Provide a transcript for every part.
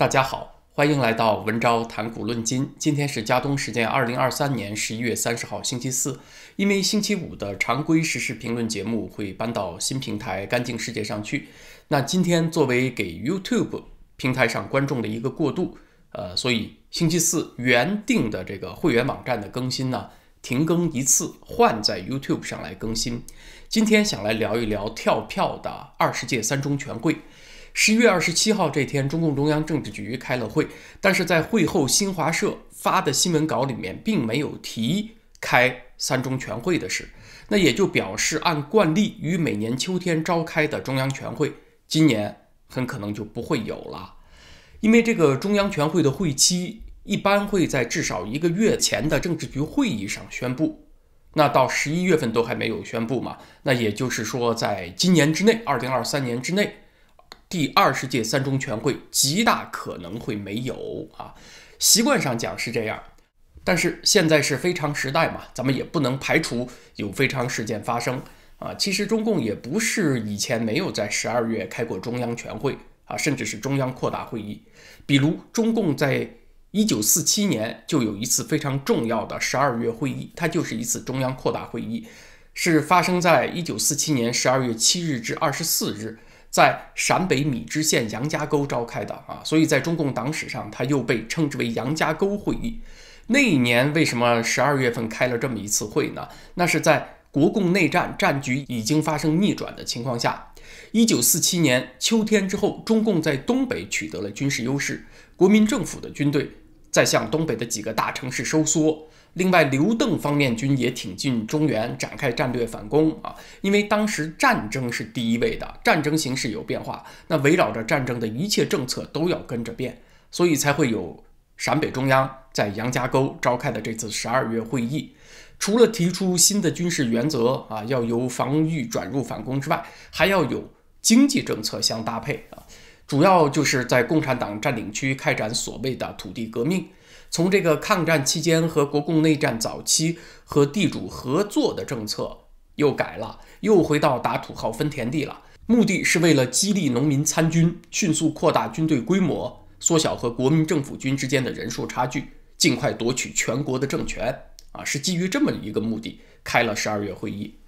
大家好，欢迎来到文昭谈股论金。今天是加东时间二零二三年十一月三十号星期四，因为星期五的常规实时评论节目会搬到新平台干净世界上去。那今天作为给 YouTube 平台上观众的一个过渡，呃，所以星期四原定的这个会员网站的更新呢，停更一次，换在 YouTube 上来更新。今天想来聊一聊跳票的二十届三中全会。十一月二十七号这天，中共中央政治局开了会，但是在会后新华社发的新闻稿里面，并没有提开三中全会的事。那也就表示，按惯例，于每年秋天召开的中央全会，今年很可能就不会有了。因为这个中央全会的会期，一般会在至少一个月前的政治局会议上宣布。那到十一月份都还没有宣布嘛？那也就是说，在今年之内，二零二三年之内。第二十届三中全会极大可能会没有啊，习惯上讲是这样，但是现在是非常时代嘛，咱们也不能排除有非常事件发生啊。其实中共也不是以前没有在十二月开过中央全会啊，甚至是中央扩大会议，比如中共在一九四七年就有一次非常重要的十二月会议，它就是一次中央扩大会议，是发生在一九四七年十二月七日至二十四日。在陕北米脂县杨家沟召开的啊，所以在中共党史上，它又被称之为杨家沟会议。那一年为什么十二月份开了这么一次会呢？那是在国共内战战局已经发生逆转的情况下，一九四七年秋天之后，中共在东北取得了军事优势，国民政府的军队在向东北的几个大城市收缩。另外，刘邓方面军也挺进中原，展开战略反攻啊！因为当时战争是第一位的，战争形势有变化，那围绕着战争的一切政策都要跟着变，所以才会有陕北中央在杨家沟召开的这次十二月会议。除了提出新的军事原则啊，要由防御转入反攻之外，还要有经济政策相搭配啊，主要就是在共产党占领区开展所谓的土地革命。从这个抗战期间和国共内战早期和地主合作的政策又改了，又回到打土豪分田地了。目的是为了激励农民参军，迅速扩大军队规模，缩小和国民政府军之间的人数差距，尽快夺取全国的政权。啊，是基于这么一个目的开了十二月会议。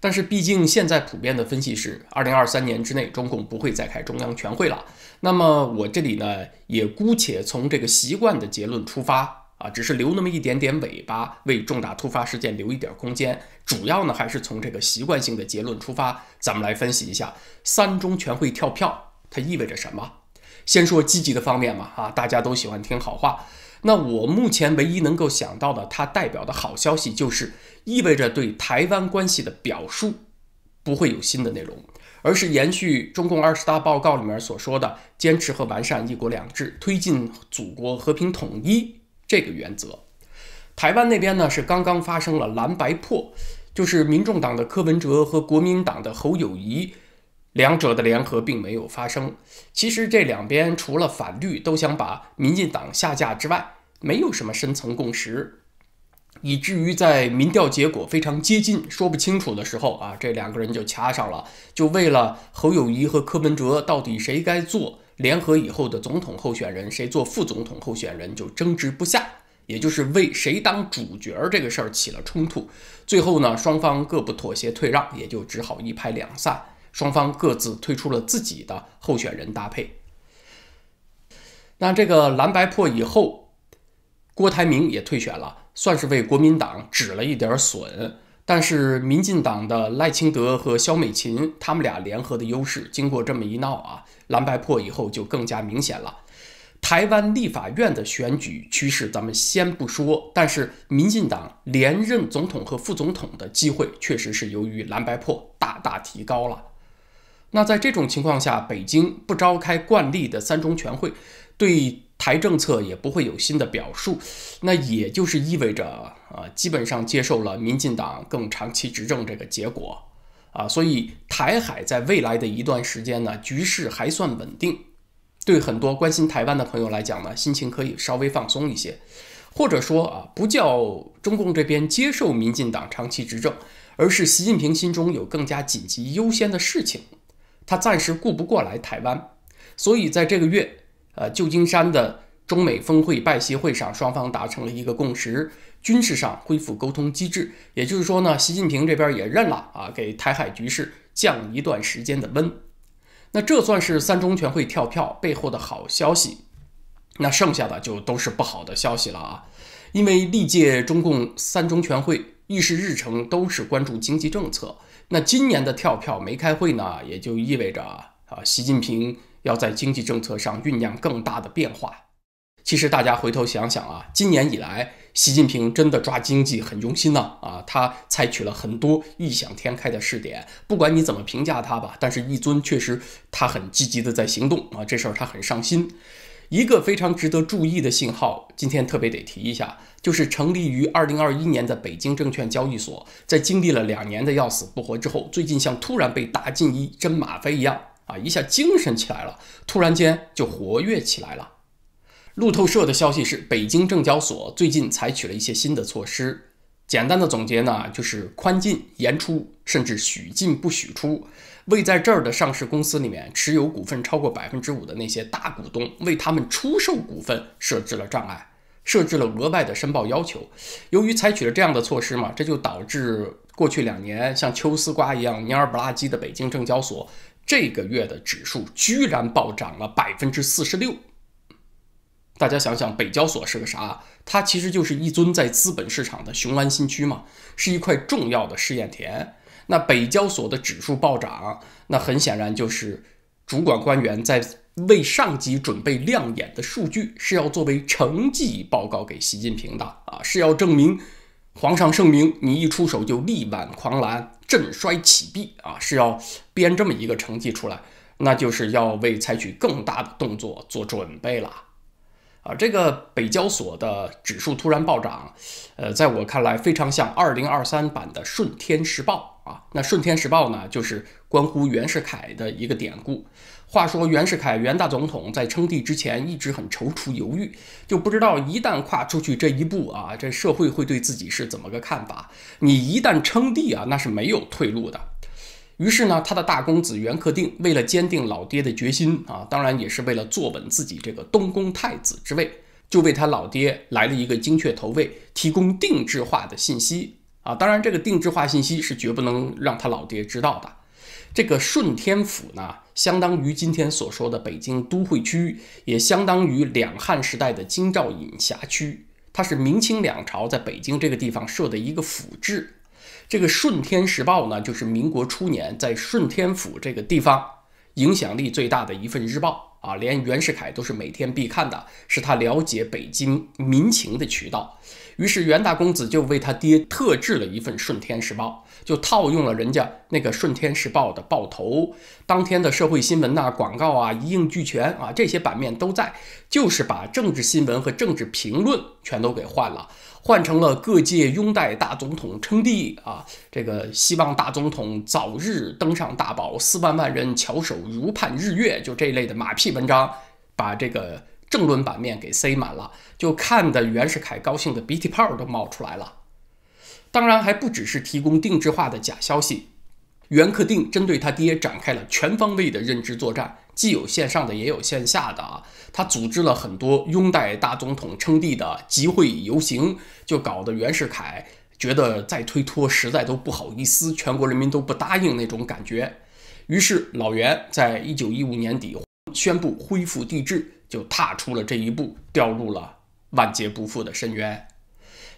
但是，毕竟现在普遍的分析是，二零二三年之内中共不会再开中央全会了。那么我这里呢，也姑且从这个习惯的结论出发啊，只是留那么一点点尾巴，为重大突发事件留一点空间。主要呢，还是从这个习惯性的结论出发，咱们来分析一下三中全会跳票它意味着什么。先说积极的方面嘛，啊，大家都喜欢听好话。那我目前唯一能够想到的，它代表的好消息就是，意味着对台湾关系的表述不会有新的内容，而是延续中共二十大报告里面所说的坚持和完善“一国两制”，推进祖国和平统一这个原则。台湾那边呢，是刚刚发生了蓝白破，就是民众党的柯文哲和国民党的侯友谊。两者的联合并没有发生。其实这两边除了反绿都想把民进党下架之外，没有什么深层共识，以至于在民调结果非常接近、说不清楚的时候啊，这两个人就掐上了，就为了侯友谊和柯文哲到底谁该做联合以后的总统候选人，谁做副总统候选人就争执不下，也就是为谁当主角这个事儿起了冲突。最后呢，双方各不妥协退让，也就只好一拍两散。双方各自推出了自己的候选人搭配。那这个蓝白破以后，郭台铭也退选了，算是为国民党止了一点损。但是民进党的赖清德和肖美琴他们俩联合的优势，经过这么一闹啊，蓝白破以后就更加明显了。台湾立法院的选举趋势咱们先不说，但是民进党连任总统和副总统的机会，确实是由于蓝白破大大提高了。那在这种情况下，北京不召开惯例的三中全会，对台政策也不会有新的表述，那也就是意味着，啊，基本上接受了民进党更长期执政这个结果，啊，所以台海在未来的一段时间呢，局势还算稳定，对很多关心台湾的朋友来讲呢，心情可以稍微放松一些，或者说啊，不叫中共这边接受民进党长期执政，而是习近平心中有更加紧急优先的事情。他暂时顾不过来台湾，所以在这个月，呃，旧金山的中美峰会拜协会上，双方达成了一个共识，军事上恢复沟通机制。也就是说呢，习近平这边也认了啊，给台海局势降一段时间的温。那这算是三中全会跳票背后的好消息，那剩下的就都是不好的消息了啊，因为历届中共三中全会议事日程都是关注经济政策。那今年的跳票没开会呢，也就意味着啊，习近平要在经济政策上酝酿更大的变化。其实大家回头想想啊，今年以来，习近平真的抓经济很用心呢啊，他采取了很多异想天开的试点。不管你怎么评价他吧，但是易尊确实他很积极的在行动啊，这事儿他很上心。一个非常值得注意的信号，今天特别得提一下，就是成立于二零二一年的北京证券交易所，在经历了两年的要死不活之后，最近像突然被打进一针吗啡一样，啊，一下精神起来了，突然间就活跃起来了。路透社的消息是，北京证交所最近采取了一些新的措施，简单的总结呢，就是宽进严出，甚至许进不许出。为在这儿的上市公司里面持有股份超过百分之五的那些大股东，为他们出售股份设置了障碍，设置了额外的申报要求。由于采取了这样的措施嘛，这就导致过去两年像秋丝瓜一样蔫不拉几的北京证交所，这个月的指数居然暴涨了百分之四十六。大家想想，北交所是个啥？它其实就是一尊在资本市场的雄安新区嘛，是一块重要的试验田。那北交所的指数暴涨，那很显然就是主管官员在为上级准备亮眼的数据，是要作为成绩报告给习近平的啊，是要证明皇上圣明，你一出手就力挽狂澜、振衰起敝啊，是要编这么一个成绩出来，那就是要为采取更大的动作做准备了啊。这个北交所的指数突然暴涨，呃，在我看来非常像二零二三版的顺天时报。啊，那《顺天时报》呢，就是关乎袁世凯的一个典故。话说袁世凯，袁大总统在称帝之前一直很踌躇犹豫，就不知道一旦跨出去这一步啊，这社会会对自己是怎么个看法。你一旦称帝啊，那是没有退路的。于是呢，他的大公子袁克定为了坚定老爹的决心啊，当然也是为了坐稳自己这个东宫太子之位，就为他老爹来了一个精确投喂，提供定制化的信息。啊，当然，这个定制化信息是绝不能让他老爹知道的。这个顺天府呢，相当于今天所说的北京都会区，也相当于两汉时代的京兆尹辖区。它是明清两朝在北京这个地方设的一个府治。这个《顺天时报》呢，就是民国初年在顺天府这个地方影响力最大的一份日报啊，连袁世凯都是每天必看的，是他了解北京民情的渠道。于是袁大公子就为他爹特制了一份《顺天时报》，就套用了人家那个《顺天时报》的报头，当天的社会新闻呐、广告啊一应俱全啊，这些版面都在，就是把政治新闻和政治评论全都给换了，换成了各界拥戴大总统称帝啊，这个希望大总统早日登上大宝，四万万人翘首如盼日月，就这类的马屁文章，把这个。正论版面给塞满了，就看得袁世凯高兴的鼻涕泡都冒出来了。当然还不只是提供定制化的假消息，袁克定针对他爹展开了全方位的认知作战，既有线上的也有线下的啊。他组织了很多拥戴大总统称帝的集会游行，就搞得袁世凯觉得再推脱实在都不好意思，全国人民都不答应那种感觉。于是老袁在一九一五年底宣布恢复帝制。就踏出了这一步，掉入了万劫不复的深渊。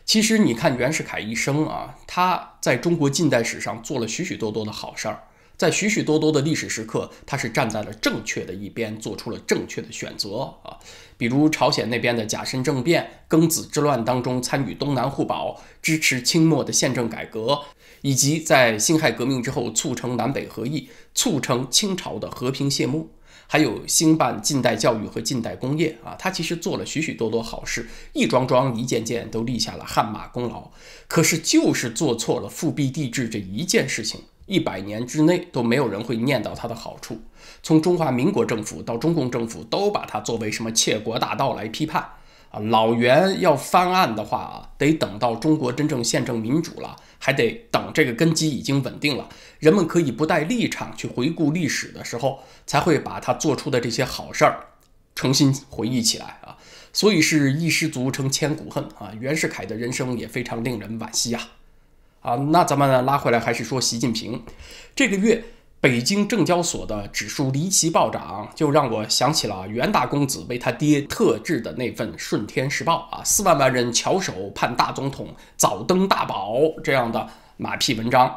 其实，你看袁世凯一生啊，他在中国近代史上做了许许多多的好事儿，在许许多多的历史时刻，他是站在了正确的一边，做出了正确的选择啊。比如朝鲜那边的甲申政变、庚子之乱当中参与东南互保，支持清末的宪政改革，以及在辛亥革命之后促成南北合议，促成清朝的和平谢幕。还有兴办近代教育和近代工业啊，他其实做了许许多多好事，一桩桩一件件都立下了汗马功劳。可是就是做错了复辟帝制这一件事情，一百年之内都没有人会念到他的好处。从中华民国政府到中共政府，都把他作为什么窃国大盗来批判。啊，老袁要翻案的话啊，得等到中国真正宪政民主了，还得等这个根基已经稳定了，人们可以不带立场去回顾历史的时候，才会把他做出的这些好事儿重新回忆起来啊。所以是一失足成千古恨啊，袁世凯的人生也非常令人惋惜啊。啊，那咱们呢拉回来还是说习近平，这个月。北京证交所的指数离奇暴涨，就让我想起了袁大公子为他爹特制的那份《顺天时报》啊，四万万人翘首盼大总统早登大宝这样的马屁文章。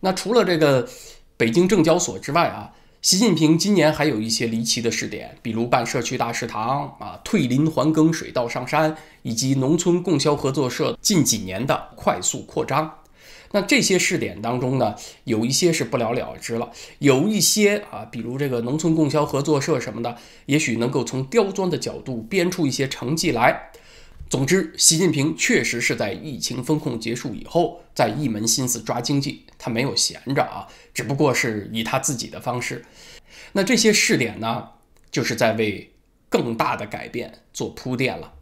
那除了这个北京证交所之外啊，习近平今年还有一些离奇的试点，比如办社区大食堂啊、退林还耕、水稻上山，以及农村供销合作社近几年的快速扩张。那这些试点当中呢，有一些是不了了之了，有一些啊，比如这个农村供销合作社什么的，也许能够从刁钻的角度编出一些成绩来。总之，习近平确实是在疫情封控结束以后，在一门心思抓经济，他没有闲着啊，只不过是以他自己的方式。那这些试点呢，就是在为更大的改变做铺垫了。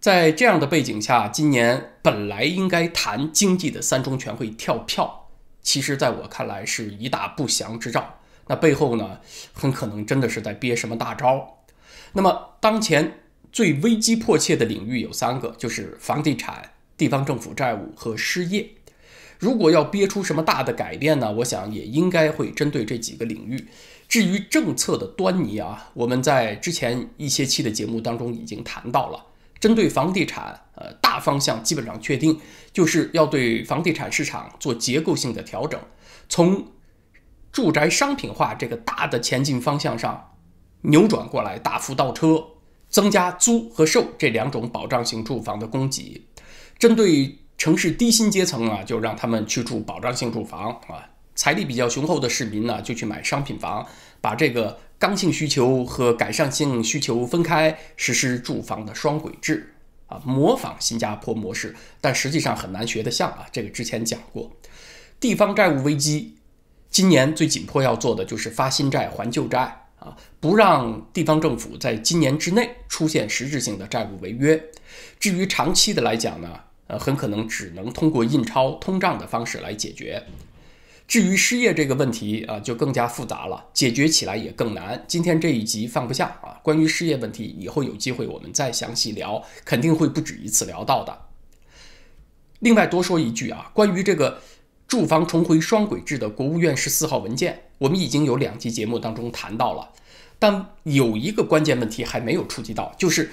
在这样的背景下，今年本来应该谈经济的三中全会跳票，其实在我看来是一大不祥之兆。那背后呢，很可能真的是在憋什么大招。那么，当前最危机迫切的领域有三个，就是房地产、地方政府债务和失业。如果要憋出什么大的改变呢？我想也应该会针对这几个领域。至于政策的端倪啊，我们在之前一些期的节目当中已经谈到了。针对房地产，呃，大方向基本上确定，就是要对房地产市场做结构性的调整，从住宅商品化这个大的前进方向上扭转过来，大幅倒车，增加租和售这两种保障性住房的供给。针对城市低薪阶层啊，就让他们去住保障性住房啊；财力比较雄厚的市民呢，就去买商品房。把这个刚性需求和改善性需求分开，实施住房的双轨制啊，模仿新加坡模式，但实际上很难学得像啊。这个之前讲过，地方债务危机，今年最紧迫要做的就是发新债还旧债啊，不让地方政府在今年之内出现实质性的债务违约。至于长期的来讲呢，呃，很可能只能通过印钞通胀的方式来解决。至于失业这个问题啊，就更加复杂了，解决起来也更难。今天这一集放不下啊，关于失业问题，以后有机会我们再详细聊，肯定会不止一次聊到的。另外多说一句啊，关于这个住房重回双轨制的国务院十四号文件，我们已经有两集节目当中谈到了，但有一个关键问题还没有触及到，就是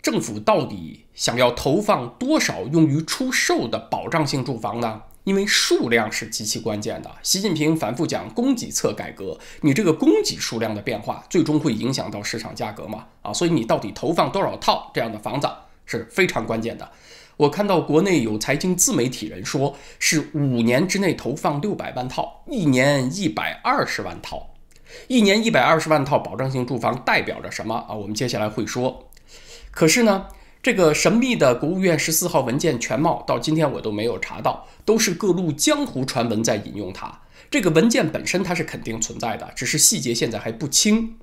政府到底想要投放多少用于出售的保障性住房呢？因为数量是极其关键的。习近平反复讲供给侧改革，你这个供给数量的变化，最终会影响到市场价格嘛？啊，所以你到底投放多少套这样的房子是非常关键的。我看到国内有财经自媒体人说是五年之内投放六百万套，一年一百二十万套，一年一百二十万套保障性住房代表着什么啊？我们接下来会说。可是呢？这个神秘的国务院十四号文件全貌，到今天我都没有查到，都是各路江湖传闻在引用它。这个文件本身它是肯定存在的，只是细节现在还不清。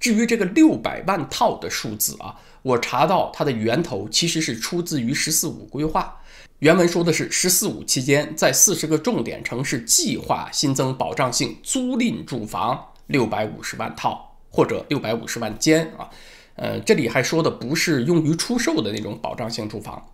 至于这个六百万套的数字啊，我查到它的源头其实是出自于“十四五”规划，原文说的是“十四五”期间在四十个重点城市计划新增保障性租赁住房六百五十万套或者六百五十万间啊。呃，这里还说的不是用于出售的那种保障性住房。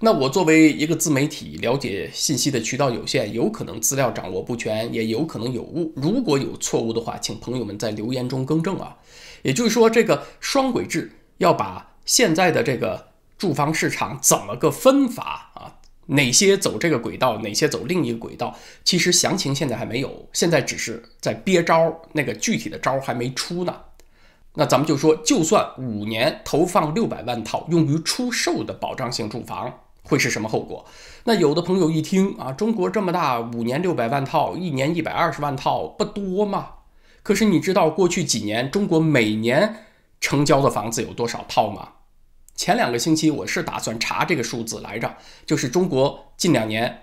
那我作为一个自媒体，了解信息的渠道有限，有可能资料掌握不全，也有可能有误。如果有错误的话，请朋友们在留言中更正啊。也就是说，这个双轨制要把现在的这个住房市场怎么个分法啊？哪些走这个轨道，哪些走另一个轨道？其实详情现在还没有，现在只是在憋招，那个具体的招还没出呢。那咱们就说，就算五年投放六百万套用于出售的保障性住房，会是什么后果？那有的朋友一听啊，中国这么大，五年六百万套，一年一百二十万套，不多吗？可是你知道过去几年中国每年成交的房子有多少套吗？前两个星期我是打算查这个数字来着，就是中国近两年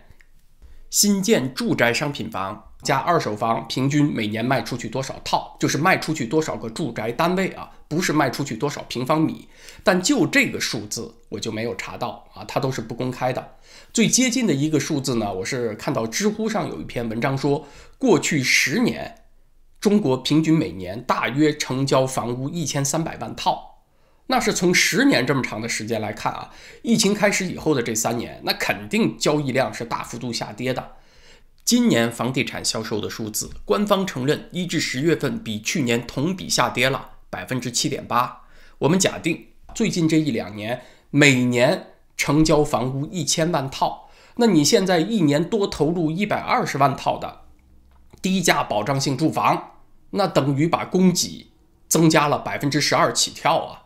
新建住宅商品房。加二手房平均每年卖出去多少套，就是卖出去多少个住宅单位啊，不是卖出去多少平方米。但就这个数字，我就没有查到啊，它都是不公开的。最接近的一个数字呢，我是看到知乎上有一篇文章说，过去十年，中国平均每年大约成交房屋一千三百万套。那是从十年这么长的时间来看啊，疫情开始以后的这三年，那肯定交易量是大幅度下跌的。今年房地产销售的数字，官方承认一至十月份比去年同比下跌了百分之七点八。我们假定最近这一两年每年成交房屋一千万套，那你现在一年多投入一百二十万套的低价保障性住房，那等于把供给增加了百分之十二起跳啊。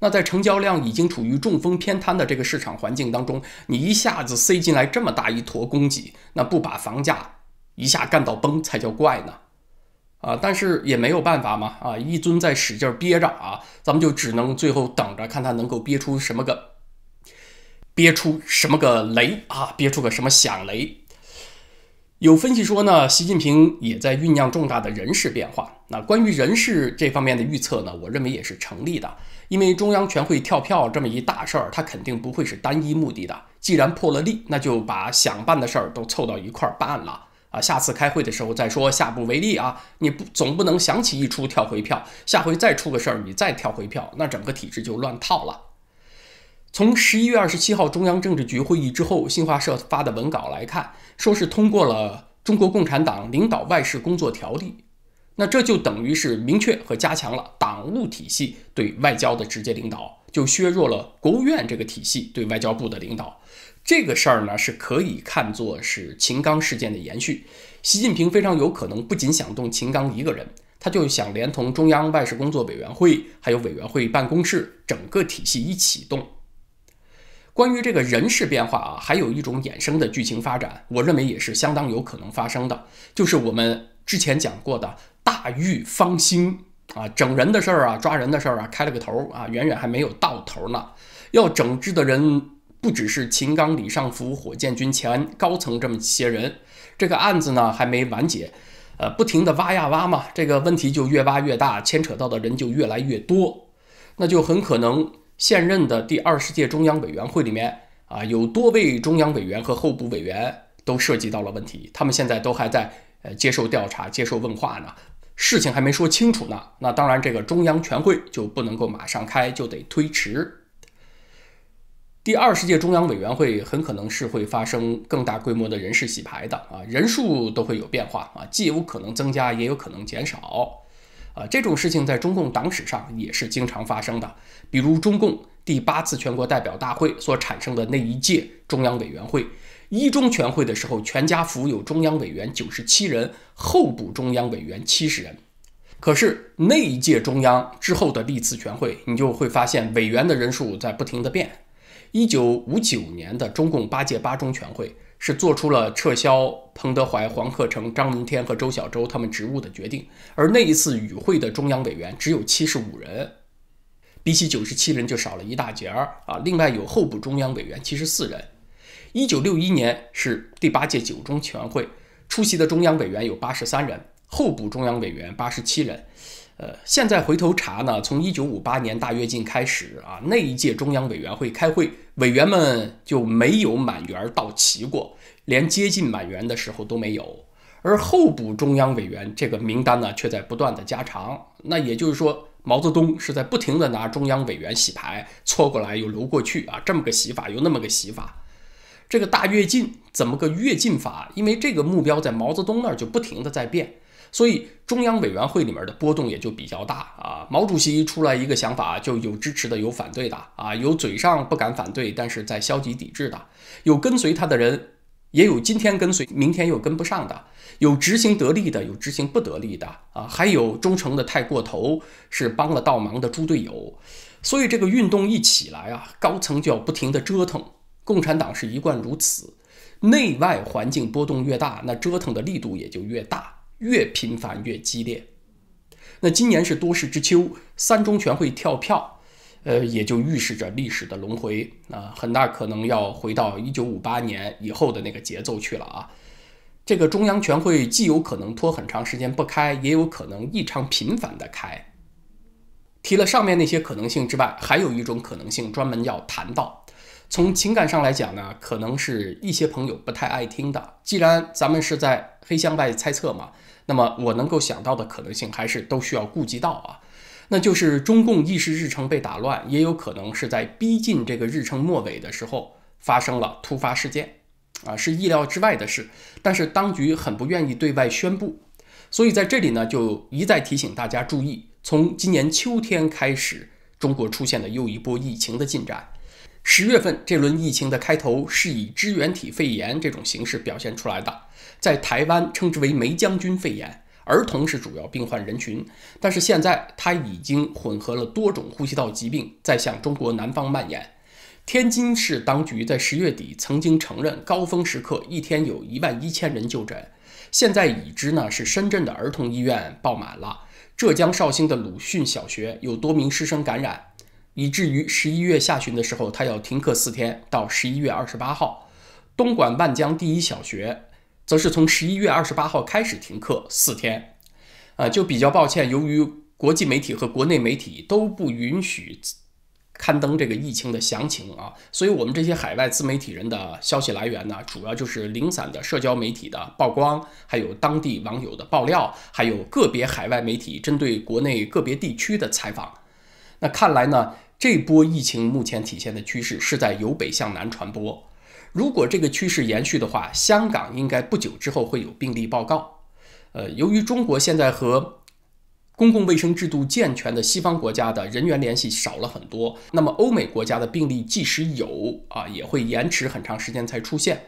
那在成交量已经处于中风偏瘫的这个市场环境当中，你一下子塞进来这么大一坨供给，那不把房价一下干到崩才叫怪呢？啊，但是也没有办法嘛，啊，一尊在使劲憋着啊，咱们就只能最后等着看它能够憋出什么个，憋出什么个雷啊，憋出个什么响雷。有分析说呢，习近平也在酝酿重大的人事变化。那关于人事这方面的预测呢，我认为也是成立的。因为中央全会跳票这么一大事儿，他肯定不会是单一目的的。既然破了例，那就把想办的事儿都凑到一块儿办了啊。下次开会的时候再说，下不为例啊。你不总不能想起一出跳回票，下回再出个事儿你再跳回票，那整个体制就乱套了。从十一月二十七号中央政治局会议之后，新华社发的文稿来看，说是通过了《中国共产党领导外事工作条例》，那这就等于是明确和加强了党务体系对外交的直接领导，就削弱了国务院这个体系对外交部的领导。这个事儿呢，是可以看作是秦刚事件的延续。习近平非常有可能不仅想动秦刚一个人，他就想连同中央外事工作委员会还有委员会办公室整个体系一起动。关于这个人事变化啊，还有一种衍生的剧情发展，我认为也是相当有可能发生的，就是我们之前讲过的大狱方兴啊，整人的事儿啊，抓人的事儿啊，开了个头啊，远远还没有到头呢。要整治的人不只是秦刚、李尚福、火箭军前高层这么些人，这个案子呢还没完结，呃，不停的挖呀挖嘛，这个问题就越挖越大，牵扯到的人就越来越多，那就很可能。现任的第二十届中央委员会里面啊，有多位中央委员和候补委员都涉及到了问题，他们现在都还在呃接受调查、接受问话呢，事情还没说清楚呢。那当然，这个中央全会就不能够马上开，就得推迟。第二十届中央委员会很可能是会发生更大规模的人事洗牌的啊，人数都会有变化啊，既有可能增加，也有可能减少。啊，这种事情在中共党史上也是经常发生的。比如中共第八次全国代表大会所产生的那一届中央委员会，一中全会的时候，全家福有中央委员九十七人，候补中央委员七十人。可是那一届中央之后的历次全会，你就会发现委员的人数在不停地变。一九五九年的中共八届八中全会。是做出了撤销彭德怀、黄克诚、张闻天和周小舟他们职务的决定。而那一次与会的中央委员只有七十五人，比起九十七人就少了一大截儿啊！另外有候补中央委员七十四人。一九六一年是第八届九中全会，出席的中央委员有八十三人，候补中央委员八十七人。呃，现在回头查呢，从一九五八年大跃进开始啊，那一届中央委员会开会，委员们就没有满员到齐过，连接近满员的时候都没有，而候补中央委员这个名单呢，却在不断的加长。那也就是说，毛泽东是在不停的拿中央委员洗牌，错过来又流过去啊，这么个洗法又那么个洗法，这个大跃进怎么个跃进法？因为这个目标在毛泽东那儿就不停的在变。所以，中央委员会里面的波动也就比较大啊。毛主席出来一个想法，就有支持的，有反对的啊，有嘴上不敢反对，但是在消极抵制的，有跟随他的人，也有今天跟随，明天又跟不上的，有执行得力的，有执行不得力的啊，还有忠诚的太过头，是帮了倒忙的猪队友。所以这个运动一起来啊，高层就要不停的折腾。共产党是一贯如此，内外环境波动越大，那折腾的力度也就越大。越频繁越激烈，那今年是多事之秋，三中全会跳票，呃，也就预示着历史的轮回啊，很大可能要回到一九五八年以后的那个节奏去了啊。这个中央全会既有可能拖很长时间不开，也有可能异常频繁的开。提了上面那些可能性之外，还有一种可能性专门要谈到。从情感上来讲呢，可能是一些朋友不太爱听的。既然咱们是在黑箱外猜测嘛。那么我能够想到的可能性还是都需要顾及到啊，那就是中共议事日程被打乱，也有可能是在逼近这个日程末尾的时候发生了突发事件，啊，是意料之外的事，但是当局很不愿意对外宣布，所以在这里呢就一再提醒大家注意，从今年秋天开始，中国出现了又一波疫情的进展。十月份这轮疫情的开头是以支原体肺炎这种形式表现出来的，在台湾称之为梅将军肺炎，儿童是主要病患人群。但是现在它已经混合了多种呼吸道疾病，在向中国南方蔓延。天津市当局在十月底曾经承认，高峰时刻一天有一万一千人就诊。现在已知呢是深圳的儿童医院爆满了，浙江绍兴的鲁迅小学有多名师生感染。以至于十一月下旬的时候，他要停课四天，到十一月二十八号，东莞万江第一小学则是从十一月二十八号开始停课四天，啊，就比较抱歉，由于国际媒体和国内媒体都不允许刊登这个疫情的详情啊，所以我们这些海外自媒体人的消息来源呢，主要就是零散的社交媒体的曝光，还有当地网友的爆料，还有个别海外媒体针对国内个别地区的采访。那看来呢，这波疫情目前体现的趋势是在由北向南传播。如果这个趋势延续的话，香港应该不久之后会有病例报告。呃，由于中国现在和公共卫生制度健全的西方国家的人员联系少了很多，那么欧美国家的病例即使有啊，也会延迟很长时间才出现。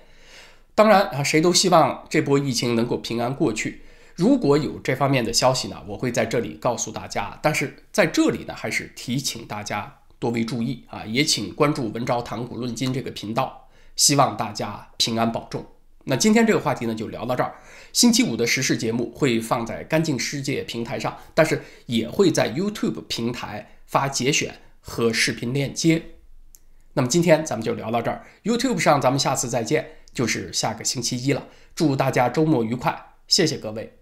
当然啊，谁都希望这波疫情能够平安过去。如果有这方面的消息呢，我会在这里告诉大家。但是在这里呢，还是提醒大家多为注意啊，也请关注“文昭谈古论今”这个频道。希望大家平安保重。那今天这个话题呢，就聊到这儿。星期五的时事节目会放在“干净世界”平台上，但是也会在 YouTube 平台发节选和视频链接。那么今天咱们就聊到这儿。YouTube 上咱们下次再见，就是下个星期一了。祝大家周末愉快，谢谢各位。